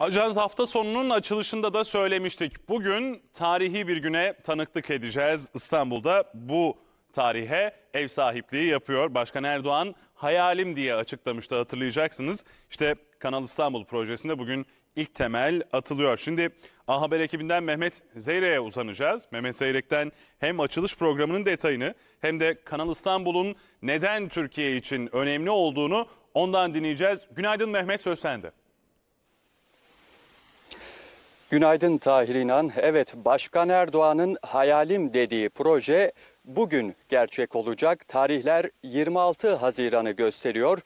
Ajans hafta sonunun açılışında da söylemiştik. Bugün tarihi bir güne tanıklık edeceğiz. İstanbul'da bu tarihe ev sahipliği yapıyor. Başkan Erdoğan hayalim diye açıklamıştı hatırlayacaksınız. İşte Kanal İstanbul projesinde bugün ilk temel atılıyor. Şimdi A Haber ekibinden Mehmet Zeyrek'e uzanacağız. Mehmet Zeyrek'ten hem açılış programının detayını hem de Kanal İstanbul'un neden Türkiye için önemli olduğunu ondan dinleyeceğiz. Günaydın Mehmet söz sende. Günaydın Tahir İnan. Evet Başkan Erdoğan'ın hayalim dediği proje bugün gerçek olacak. Tarihler 26 Haziran'ı gösteriyor.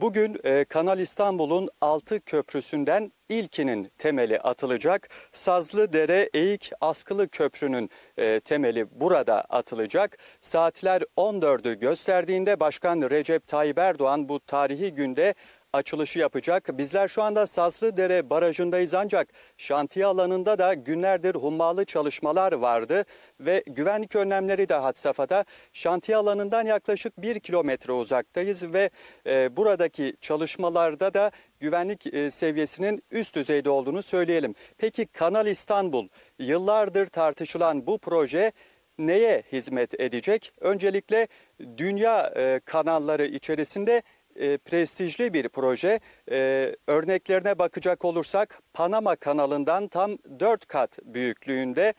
Bugün e, Kanal İstanbul'un 6 köprüsünden ilkinin temeli atılacak. Sazlı Dere Eğik Askılı Köprü'nün e, temeli burada atılacak. Saatler 14'ü gösterdiğinde Başkan Recep Tayyip Erdoğan bu tarihi günde açılışı yapacak. Bizler şu anda Saslıdere Barajı'ndayız ancak şantiye alanında da günlerdir hummalı çalışmalar vardı ve güvenlik önlemleri de had safhada. Şantiye alanından yaklaşık bir kilometre uzaktayız ve e, buradaki çalışmalarda da güvenlik e, seviyesinin üst düzeyde olduğunu söyleyelim. Peki Kanal İstanbul yıllardır tartışılan bu proje neye hizmet edecek? Öncelikle dünya e, kanalları içerisinde e, prestijli bir proje. E, örneklerine bakacak olursak Panama kanalından tam 4 kat büyüklüğünde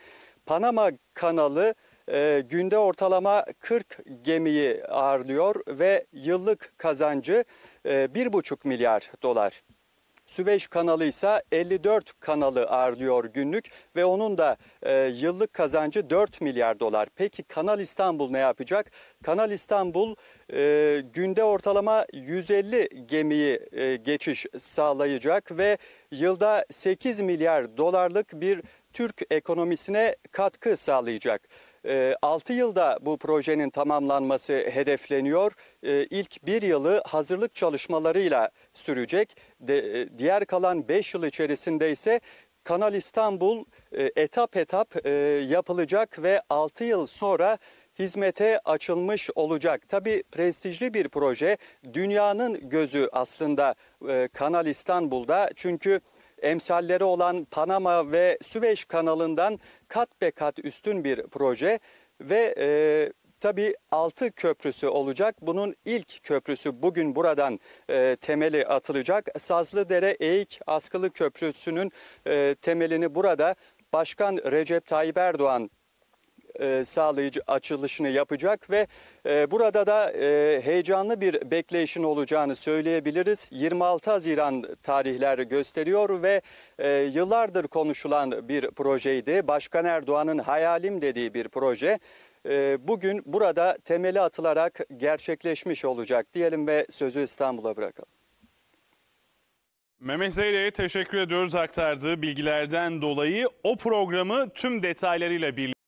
Panama kanalı e, günde ortalama 40 gemiyi ağırlıyor ve yıllık kazancı e, 1,5 milyar dolar. Süveyş kanalı ise 54 kanalı ağırlıyor günlük ve onun da e, yıllık kazancı 4 milyar dolar. Peki Kanal İstanbul ne yapacak? Kanal İstanbul e, günde ortalama 150 gemiyi e, geçiş sağlayacak ve yılda 8 milyar dolarlık bir Türk ekonomisine katkı sağlayacak. E, ee, 6 yılda bu projenin tamamlanması hedefleniyor. İlk ee, ilk bir yılı hazırlık çalışmalarıyla sürecek. E, diğer kalan 5 yıl içerisinde ise Kanal İstanbul e, etap etap e, yapılacak ve 6 yıl sonra hizmete açılmış olacak. Tabi prestijli bir proje. Dünyanın gözü aslında Kanal İstanbul'da. Çünkü emsalleri olan Panama ve Süveyş kanalından kat be kat üstün bir proje ve e, tabii 6 köprüsü olacak. Bunun ilk köprüsü bugün buradan e, temeli atılacak. Sazlıdere Eğik Askılı Köprüsü'nün e, temelini burada Başkan Recep Tayyip Erdoğan e, sağlayıcı açılışını yapacak ve e, burada da e, heyecanlı bir bekleyişin olacağını söyleyebiliriz. 26 Haziran tarihleri gösteriyor ve yıllardır konuşulan bir projeydi. Başkan Erdoğan'ın hayalim dediği bir proje bugün burada temeli atılarak gerçekleşmiş olacak diyelim ve sözü İstanbul'a bırakalım. Mehmet Zeyre'ye teşekkür ediyoruz aktardığı bilgilerden dolayı. O programı tüm detaylarıyla birlikte